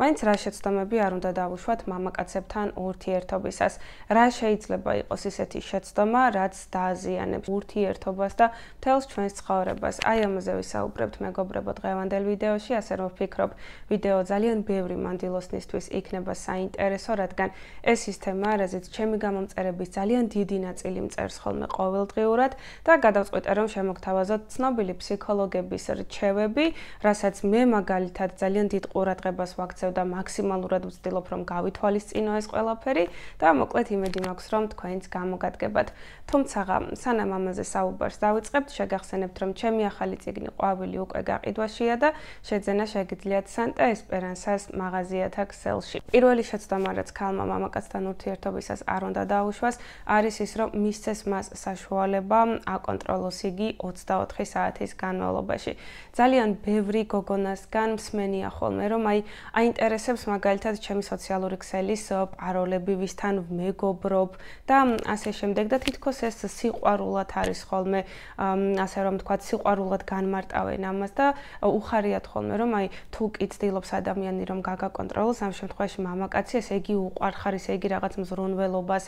მაინც რა შეცდომები არ უნდა დავუშვათ მამაკაცებთან ურთიერთობისას? რა შეიძლება იყოს ისეთი შეცდომა, რაც დააზიანებს ურთიერთობას და მთელს ჩვენს ცხოვრებას? აი ამაზე ვისაუბრებთ მეგობრებო დღევანდელ ვიდეოში, ასე რომ ვფიქრობ, ვიდეო ძალიან ბევრი მანდილოსნისთვის იქნება საინტერესო, რადგან ეს სისტემა, რაზეც ჩემი გამომწერების ძალიან დიდი ნაწილი მწერს ხოლმე ყოველდღიურად და გადავწყვიტე რომ შემოგთავაზოთ ცნობილი ფსიქოლოგების რჩევები, რასაც მე მაგალითად ძალიან დიდ ყურადღებას ვაქცევ გაქცევ და მაქსიმალურად ვცდილობ რომ გავითვალისწინო ეს ყველაფერი და მოკლედ იმედი მაქვს რომ თქვენც გამოგადგებათ. თუმცა სანამ ამაზე საუბარს დავიწყებთ, შეგახსენებთ რომ ჩემი ახალი ციგნი ყვავილი უკვე გაყიდვაშია და შეძენა შეგიძლიათ სანტა ესპერანსას მაღაზიათა ქსელში. პირველი შეცდომა რაც ქალმა მამაკაცთან ურთიერთობისას არ უნდა დაუშვას, არის ის რომ მისცეს მას საშუალება აკონტროლოს იგი 24 საათის განმავლობაში. ძალიან ბევრი გოგონასგან მსმენია ხოლმე რომ აი აი მაინტერესებს მაგალითად ჩემი სოციალური ქსელის პაროლები, ვისთან მეგობრობ და ასე შემდეგ და თითქოს ეს სიყვარულად არის ხოლმე, ასე რომ თქვა სიყვარულად განმარტავენ ამას და უხარიათ ხოლმე რომ აი თუ კიდდილობს ადამიანი რომ გაგაკონტროლოს ამ შემთხვევაში მამაკაცი ეს ეგი უყარ ხარ ის ეგი რაღაც მზრუნველობას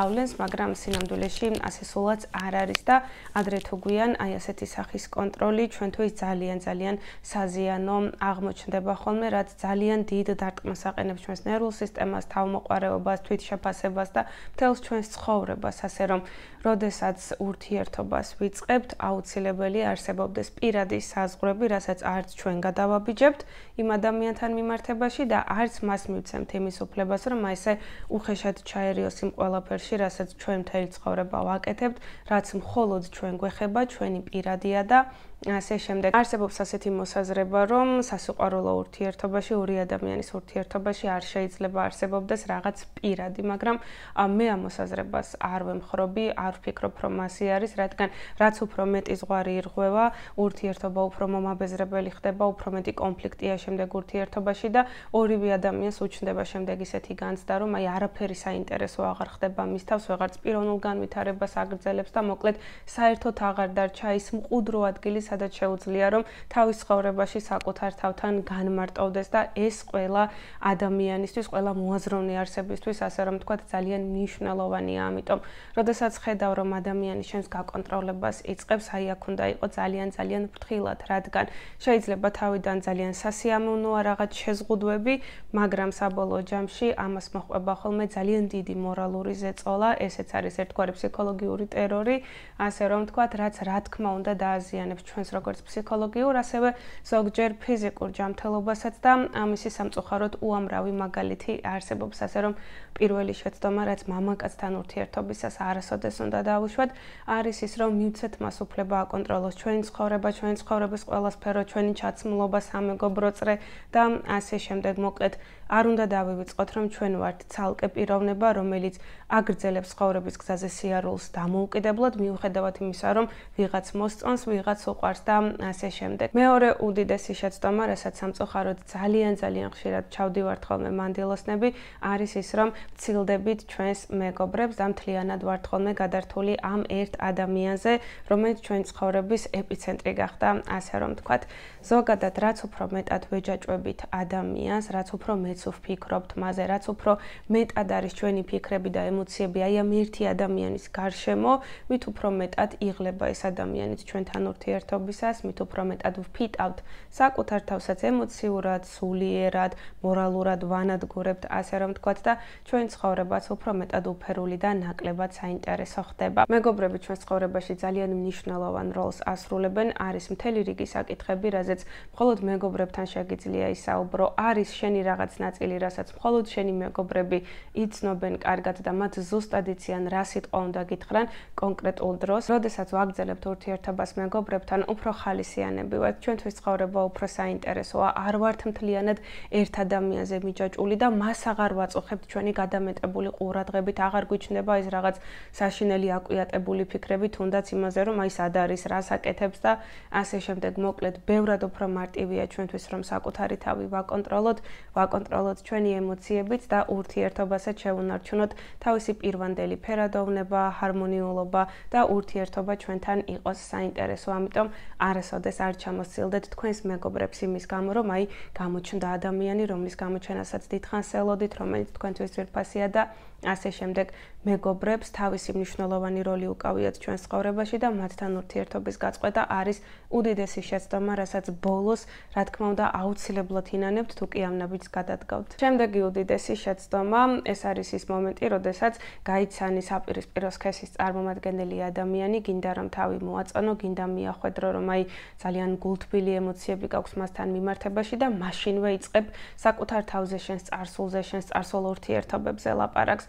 ავლენს, მაგრამ სინამდვილეში ასე სულაც არ არის და ადრე თუ გვიან აი ასეთი სახის კონტროლი ჩვენთვის ძალიან ძალიან საზიანო აღმოჩნდება ხოლმე, რაც ძალიან ძალიან დიდ დარტყმას აყენებს ჩვენს ნერვულ სისტემას, თავმოყარებას, თვითშეფასებას და მთელს ჩვენს ცხოვრებას, ასე რომ, როდესაც ურთიერთობას ვიწყებთ, აუცილებელი არსებობდეს პირადი საზღვრები, რასაც არც ჩვენ გადავაბიჯებთ იმ ადამიანთან მიმართებაში და არც მას მივცემთ იმის უფლებას, რომ აი ესე უხეშად ჩაერიოს იმ ყველაფერში, რასაც ჩვენ მთელი ცხოვრება ვაკეთებთ, რაც მხოლოდ ჩვენ გვეხება, ჩვენი პირადია და ასე შემდეგ არსებობს ასეთი მოსაზრება რომ სასიყვარულო ურთიერთობაში ორი ადამიანის ურთიერთობაში არ შეიძლება არსებობდეს რაღაც პირადი მაგრამ მე ამ მოსაზრებას არ ვემხრობი არ ვფიქრობ რომ ასე არის რადგან რაც უფრო მეტი ზღვარი ირღვევა ურთიერთობა უფრო მომაბეზრებელი ხდება უფრო მეტი კონფლიქტია შემდეგ ურთიერთობაში და ორივე ადამიანს უჩნდება შემდეგ ისეთი განცდა რომ აი არაფერი საინტერესო აღარ ხდება მის თავს ვეღარც პიროვნულ განვითარებას აგრძელებს და მოკლედ საერთოდ აღარ დარჩა ის მყუდრო ადგილი სადაც შეუძლია რომ თავის ხოვრებაში საკუთარ თავთან განმარტოვდეს და ეს ყველა ადამიანისთვის, ყველა მოაზროვნე არსებისთვის, ასე რომ ვთქვათ, ძალიან მნიშვნელოვანია, ამიტომ, როდესაც ხედავ რომ ადამიანი შენს გაკონტროლებას იწყებს, აი აქ უნდა იყოს ძალიან ძალიან ფრთხილად, რადგან შეიძლება თავიდან ძალიან სასიამოვნო რაღაც შეზღუდვები, მაგრამ საბოლოო ჯამში ამას მოყვება ხოლმე ძალიან დიდი მორალური ზეწოლა, ესეც არის ერთგვარი ფსიქოლოგიური ტერორი, ასე რომ ვთქვათ, რაც რა თქმა უნდა დააზიანებს ჩვენ ჩვენს როგორც ფსიქოლოგიურ, ასევე ზოგჯერ ფიზიკურ ჯანმრთელობასაც და ამისი სამწუხაროდ უამრავი მაგალითი არსებობს, ასე რომ პირველი შეცდომა, რაც მამაკაცთან ურთიერთობისას არასოდეს უნდა დაუშვათ, არის ის, რომ მიუცეთ მას უფლება აკონტროლოს ჩვენი ცხოვრება, ჩვენი ცხოვრების ყველა სფერო, ჩვენი ჩაცმულობა, სამეგობრო წრე და ასე შემდეგ, მოკლედ, არ უნდა დავივიწყოთ, რომ ჩვენ ვართ ცალკე პიროვნება, რომელიც აგრძელებს ხოვრების გზაზე სიარულს დამოუკიდებლად, მიუხედავად იმისა, რომ ვიღაც მოსწონს, ვიღაც უყვარს და ასე შემდეგ. მეორე უდიდესი შეცდომა, რასაც სამწუხაროდ ძალიან ძალიან ხშირად ჩავდივართ ხოლმე მანდილოსნები, არის ის, რომ ვცილდებით ჩვენს მეგობრებს და მთლიანად ვართ ხოლმე გადართული ამ ერთ ადამიანზე, რომელიც ჩვენ ცხოვრების ეპიცენტრი გახდა, ასე რომ თქვათ. ზოგადად, რაც უფრო მეტად ვეჯაჭვებით ადამიანს, რაც უფრო მეც ვფიქრობთ მაზე, რაც უფრო მეტად არის ჩვენი ფიქრები და ემოციები აი ამ ერთი ადამიანის გარშემო, მით უფრო მეტად იღლება ეს ადამიანიც ჩვენთან ურთიერთობისას, მით უფრო მეტად ვფიტავთ საკუთარ თავსაც ემოციურად, სულიერად, მორალურად ვანადგურებთ, ასე რომ თქვათ და ჩვენ ცხოვრებაც უფრო მეტად უფერული და ნაკლებად საინტერესო ხდება. მეგობრები, ჩვენ ცხოვრებაში ძალიან მნიშვნელოვან როლს ასრულებენ არის მთელი რიგი საკითხები, რაზეც მხოლოდ მეგობრებთან შეგიძლია ისაუბრო. არის შენი რაღაც ნაწილი, რასაც მხოლოდ შენი მეგობრები იცნობენ კარგად და მათ ზუსტად იციან რა სიტყვა უნდა გითხრან კონკრეტულ დროს. როდესაც ვაგრძელებთ ურთიერთობას მეგობრებთან, უფრო ხალისიანები ვართ, ჩვენთვის ცხოვრება უფრო საინტერესოა, არ ვართ მთლიანად ერთ ადამიანზე მიჯაჭული და მას აღარ ვაწუხებთ ჩვენი გადამეტებული ყურადღებით, აღარ გვიჩნდება ეს რაღაც საშინელი აკვიატებული ფიქრები, თუნდაც იმაზე, რომ აი სად არის, რას აკეთებს და ასე შემდეგ. მოკლედ, ბევრად უფრო მარტივია ჩვენთვის, რომ საკუთარი თავი ვაკონტროლოთ, ვაკონტროლოთ უკონტროლოთ ჩვენი ემოციებით და ურთიერთობასაც შევუნარჩუნოთ თავისი პირვანდელი ფერადოვნება, ჰარმონიულობა და ურთიერთობა ჩვენთან იყოს საინტერესო, ამიტომ არასოდეს არ ჩამოსცილდეთ თქვენს მეგობრებს იმის გამო, რომ აი გამოჩნდა ადამიანი, რომლის გამოჩენასაც დიდხანს ელოდით, რომელიც თქვენთვის ძვირფასია და ასე შემდეგ მეგობრებს თავისი მნიშვნელოვანი როლი უკავიათ ჩვენს ცხოვრებაში და მათთან ურთიერთობის გაწყვეტა არის უდიდესი შეცდომა, რასაც ბოლოს, რა თქმა უნდა, აუცილებლად ინანებთ, თუ კი ამნაბიჯს გადადგავთ. შემდეგი უდიდესი შეცდომა, ეს არის ის მომენტი, როდესაც გაიცანი საპირისპირო სქესის წარმომადგენელი ადამიანი, გინდა რომ თავი მოაწონო, გინდა მიახვედრო, რომ აი ძალიან გულთბილი ემოციები გაქვს მასთან მიმართებაში და მაშინვე იწყებ საკუთარ თავზე შენს წარსულზე, შენს წარსულ ურთიერთობებზე ლაპარაკს.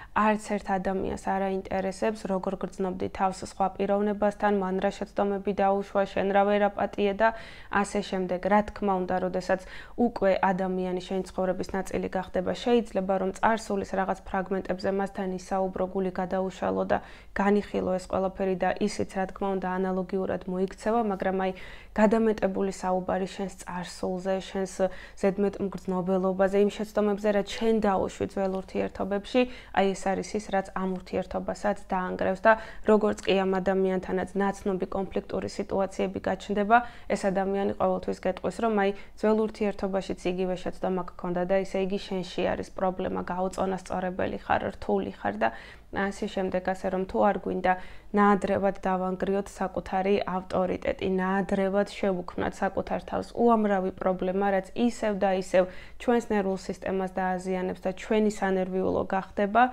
არც ერთ ადამიანს არ აინტერესებს, როგორ გრძნობდი თავს სხვა პიროვნებასთან, მან რა შეცდომები დაუშვა, შენ რა ვერაპატია და ასე შემდეგ. რა თქმა უნდა, როდესაც უკვე ადამიანი შენ ცხოვრების ნაწილი გახდება, შეიძლება რომ წარსულის რაღაც ფრაგმენტებზე მასთან ისაუბრო, გული გადაუშალო და განიხილო ეს ყველაფერი და ისიც რა თქმა უნდა ანალოგიურად მოიქცევა, მაგრამ აი გადამეტებული საუბარი შენს წარსულზე, შენს ზედმეტ მგრძნობელობაზე, იმ შეცდომებზე, რაც შენ დაუშვი ძველ ურთიერთობებში, აი ეს არის ის, რაც ამ ურთიერთობასაც დაანგრევს და როგორც კი ამ ადამიანთანაც ნაცნობი კონფლიქტური სიტუაციები გაჩნდება, ეს ადამიანი ყოველთვის გეტყვის, რომ აი ძველ ურთიერთობაშიც იგივე შეცდომა გქონდა და ესე იგი შენში არის პრობლემა, გაუწონასწორებელი ხარ, რთული ხარ და ასე შემდეგ ასე რომ თუ არ გვინდა ნაადრევად დავანგრიოთ საკუთარი ავტორიტეტი, ნაადრევად შევუქმნათ საკუთარ თავს უამრავი პრობლემა, რაც ისევ და ისევ ჩვენს ნერვულ სისტემას დააზიანებს და ჩვენი სანერვიულო გახდება,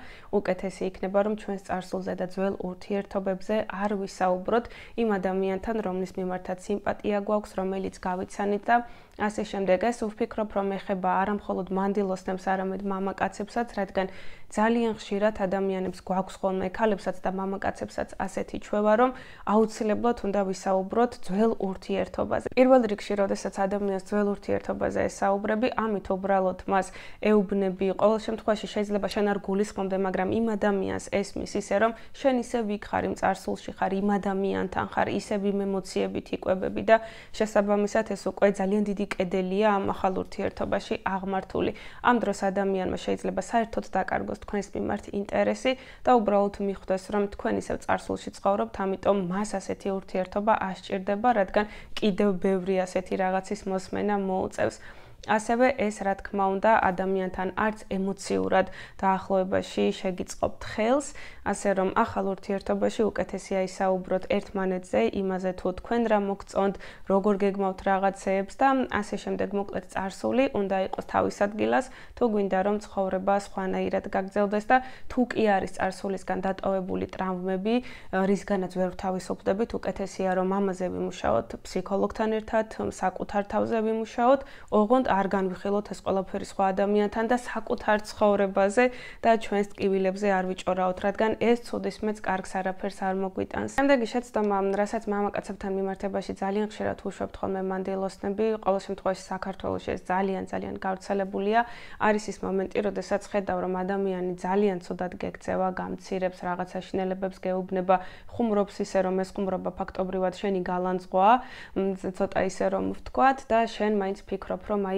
უკეთესი იქნება რომ ჩვენს წარსულზე და ძველ ურთიერთობებზე არ ვისაუბროთ იმ ადამიანთან, რომლის მიმართაც სიმპათია გვაქვს, რომელიც გავიცანით და ასე შემდეგ ეს უფიქრობ რომ ეხება არა მხოლოდ მანდილოსნებს, არამედ მამაკაცებსაც, რადგან ძალიან ხშირად ადამიანებს გვაქვს ხოლმე ქალებსაც და მამაკაცებსაც ასეთი ჩვევა, რომ აუცილებლად უნდა ვისაუბროთ ძველ ურთიერთობაზე. პირველ რიგში, როდესაც ადამიანს ძველ ურთიერთობაზე ესაუბრები, ამით უბრალოდ მას ეუბნები, ყოველ შემთხვევაში შეიძლება შენ არ გულისხმობდე, მაგრამ იმ ადამიანს ესმის ისე, რომ შენ ისე ვიქხარ იმ царსულში ხარ, იმ ადამიანთან ხარ, ისევი მემოციებით იყვებები და შესაბამისად ეს უკვე ძალიან დიდი კედელია ამ ახალ ურთიერთობაში აღმართული. ამ დროს ადამიანმა შეიძლება საერთოდ დაკარგოს მიიღოს თქვენს მიმართ ინტერესი და უბრალოდ მიხვდეს, რომ თქვენ ისევ წარსულში ცხოვრობთ, ამიტომ მას ასეთი ურთიერთობა ასჭირდება, რადგან კიდევ ბევრი ასეთი რაღაცის მოსმენა მოუწევს. ასევე ეს რა თქმა უნდა ადამიანთან არც ემოციურად დაახლოებაში შეგიწყობთ ხელს, ასე რომ ახალ ურთიერთობაში უკეთესია ისაუბროთ ერთმანეთზე, იმაზე თუ თქვენ რა მოგწონთ, როგორ გეგმავთ რაღაცეებს და ასე შემდეგ მოკლედ წარსული უნდა იყოს თავის ადგილას, თუ გვინდა რომ ცხოვრება სხვანაირად გაგრძელდეს და თუ კი არის წარსულისგან დატოვებული ტრავმები, რისგანაც ვერ თავისუფლდებით, უკეთესია რომ ამაზე ვიმუშაოთ ფსიქოლოგთან ერთად, საკუთარ თავზე ვიმუშაოთ, ოღონდ არ განვიხილოთ ეს ყველაფერი სხვა ადამიანთან და საკუთარ ცხოვრებაზე და ჩვენს ტკივილებზე არ ვიჭორაოთ, რადგან ეს ცოდისმეც კარგს არაფერს არ მოგვიტანს. შემდეგი შეცდომა, რასაც მამაკაცებთან მიმართებაში ძალიან ხშირად ვუშვებთ ხოლმე მანდილოსნები, ყოველ შემთხვევაში საქართველოს ეს ძალიან ძალიან გავრცელებულია. არის ის მომენტი, როდესაც ხედავ, რომ ადამიანი ძალიან ცუდად გეკცევა, გამცირებს რაღაცა შინელებებს გეუბნება, ხუმრობს ისე, რომ ეს ხუმრობა ფაქტობრივად შენი გალანძღვა, ცოტა ისე რომ ვთქვა და შენ მაინც ფიქრობ, რომ აი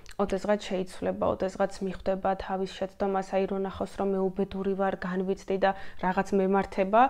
ოდესღაც შეიცვლება, ოდესღაც მიხვდება თავის შეცდომას, აი რო ნახოს, რომ მე უბედური ვარ, განვიცდი და რაღაც მემართება,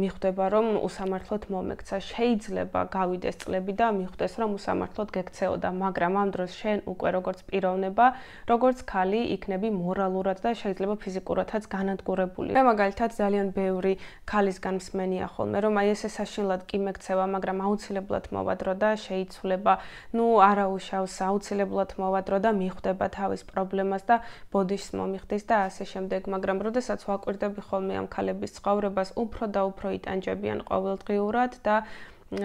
მიხვდება, რომ უსამართლოდ მომეკცა. შეიძლება გავიდეს წლები და მიხვდეს, რომ უსამართლოდ გეკცეოდა, მაგრამ ამ დროს შენ უკვე როგორც პიროვნება, როგორც ხალი იქნები მორალურად და შეიძლება ფიზიკურადაც განადგურებული. მე მაგალითად ძალიან ბევრი ხალისგან მსმენია ხოლმე, რომ აი ესე საშილად კი მეკცევა, მაგრამ აუცილებლად მოვადრო და შეიცვლება. ნუ არაუშავს, აუცილებლად მოვადრო და და მიხვდება თავის პრობლემას და ბოდიშს მომიხდის და ასე შემდეგ, მაგრამ როდესაც ვაკვირდები ხოლმე ამ ქალების ცხოვრებას, უფრო და უფრო იტანჯებიან ყოველდღიურად და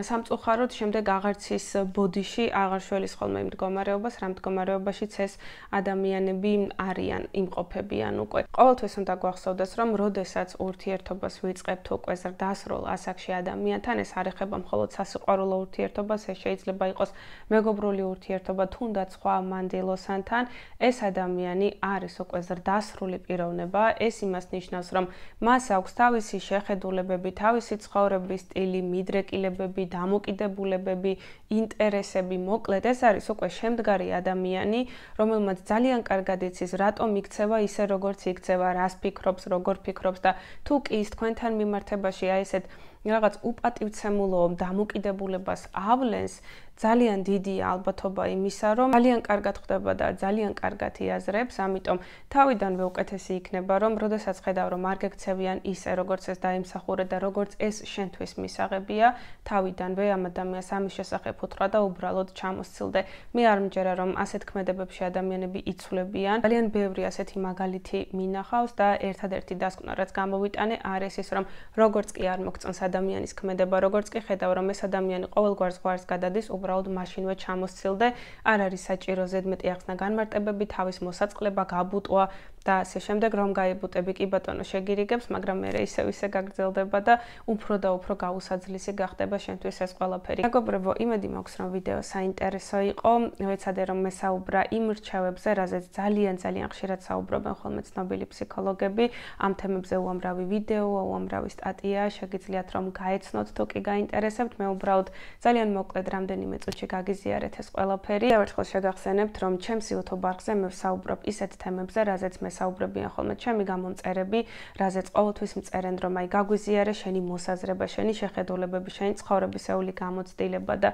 სამწუხაროდ შემდეგ აღარცის ბოდიში აღარშველის ხოლმე მდგომარეობას, რა მდგომარეობაშიც ეს ადამიანები არიან, იმყოფებიან უკვე. ყოველთვის უნდა გვახსოვდეს, რომ როდესაც ურთიერთობას ვიწყებთ უკვე ზრდასრულ ასაკში ადამიანთან, ეს არ ეხება მხოლოდ სასიყვარულო ურთიერთობას, ეს შეიძლება იყოს მეგობრული ურთიერთობა, თუნდაც სხვა მანდილოსანთან. ეს ადამიანი არის უკვე ზრდასრული პიროვნება, ეს იმას ნიშნავს, რომ მას აქვს თავისი შეხედულებები, თავისი ცხოვრების სტილი, მიდრეკილებები ინტერესები, დამოკიდებულებები, ინტერესები, მოკლედ ეს არის უკვე შემდგარი ადამიანი, რომელმაც ძალიან კარგად იცის, რატომ იქცევა ისე როგორც იქცევა, რას ფიქრობს, როგორ ფიქრობს და თუ კი ის თქვენთან მიმართებაში აი ესეთ რაღაც უპატივცემულო დამოკიდებულებას ავლენს ძალიან დიდი ალბათობა იმისა, რომ ძალიან კარგად ხდება და ძალიან კარგად იაზრებს, ამიტომ თავიდანვე უკეთესი იქნება, რომ შესაძაც ხედავ რომ არ გეკცევიან ისე როგორც ეს დაიმსახურე და როგორც ეს შენთვის მისაღებია, თავიდანვე ამ ადამიანს ამის შესახებ უთხრა და უბრალოდ ჩამოსცილდე. მე არ მჯერა რომ ასეთ კმედებებში ადამიანები იცვლებიან. ძალიან ბევრი ასეთი მაგალითი მინახავს და ერთადერთი დასკვნა რაც გამოვიტანე არის ის რომ როგორც კი არ მოგწონს ადამიანის ქმედება, როგორც კი ხედავ, რომ ეს ადამიანი ყოველ გვარს გვარს გადადის, უბრალოდ მაშინვე ჩამოსცილდე, არ არის საჭირო ზედმეტი ახსნა განმარტებები, თავის მოსაწყლება, გაბუტვა, და ასე შემდეგ რომ გაიბუტები კი ბატონო შეგირიგებს, მაგრამ მე ისევ ისე გაგრძელდება და უფრო და უფრო გაუსაძლისი გახდება შენთვის ეს ყველაფერი. მეგობრებო, იმედი მაქვს რომ ვიდეო საინტერესო იყო. ვეცადე რომ მესაუბრა იმ რჩევებზე, რაზეც ძალიან ძალიან ხშირად საუბრობენ ხოლმე ცნობილი ფსიქოლოგები, ამ თემებზე უამრავი ვიდეო, უამრავი სტატია, შეგიძლიათ რომ გაეცნოთ თუ კი გაინტერესებთ. მე უბრალოდ ძალიან მოკლედ რამდენიმე წუთში გაგიზიარეთ ეს ყველაფერი. ერთხელ შეგახსენებთ რომ ჩემს YouTube-ბარხზე მე ვსაუბრობ ისეთ თემებზე, რაზეც მე საუბრებიან ხოლმე ჩემი გამომწერები, რაზეც ყოველთვის მწერენ, რომ აი გაგვიზიარე შენი მოსაზრება, შენი შეხედულებები, შენი ცხოვრებისეული გამოცდილება და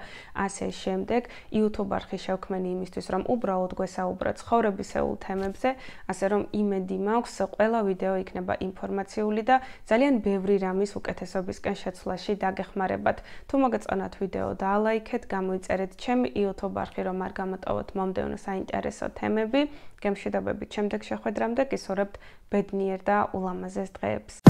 ასე შემდეგ, იუთუბ არხი შევქმენი იმისთვის, რომ უბრალოდ გვესაუბრო ცხოვრებისეულ თემებზე, ასე რომ იმედი მაქვს, ყველა ვიდეო იქნება ინფორმაციული და ძალიან ბევრი რამის უკეთესობისკენ შეცვლაში დაგეხმარებათ. თუ მოგეწონათ ვიდეო, დაალაიქეთ, გამოიწერეთ ჩემი იუთუბ არხი, რომ არ გამოტოვოთ მომდევნო საინტერესო თემები. გემშვიდობებით. შემდეგ შეხვედრა შემდეგ ისურვებთ ბედნიერ და ულამაზეს დღეებს.